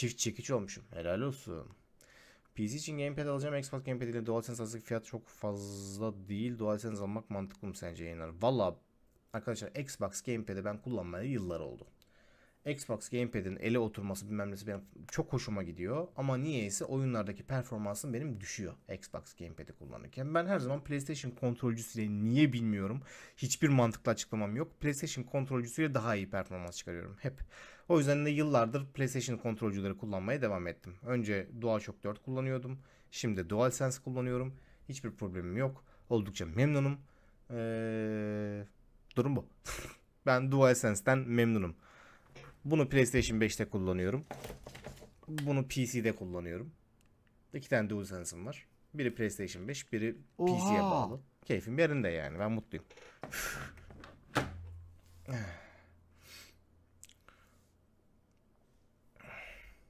Çift çekiç olmuşum. Helal olsun. PC için gamepad alacağım. Xbox gamepad ile DualSense alsak fiyat çok fazla değil. DualSense almak mantıklı mı sence yayınlar? Valla arkadaşlar Xbox gamepad'i ben kullanmaya yıllar oldu. Xbox Gamepad'in ele oturması bilmem nesi benim çok hoşuma gidiyor. Ama niyeyse oyunlardaki performansım benim düşüyor Xbox Gamepad'i kullanırken. Ben her zaman PlayStation kontrolcüsüyle niye bilmiyorum. Hiçbir mantıklı açıklamam yok. PlayStation kontrolcüsüyle daha iyi performans çıkarıyorum hep. O yüzden de yıllardır PlayStation kontrolcüleri kullanmaya devam ettim. Önce DualShock 4 kullanıyordum. Şimdi DualSense kullanıyorum. Hiçbir problemim yok. Oldukça memnunum. Ee, durum bu. ben DualSense'den memnunum. Bunu PlayStation 5'te kullanıyorum. Bunu PC'de kullanıyorum. İki tane DualSense'ım var. Biri PlayStation 5, biri PC'ye bağlı. Keyfim yerinde yani. Ben mutluyum.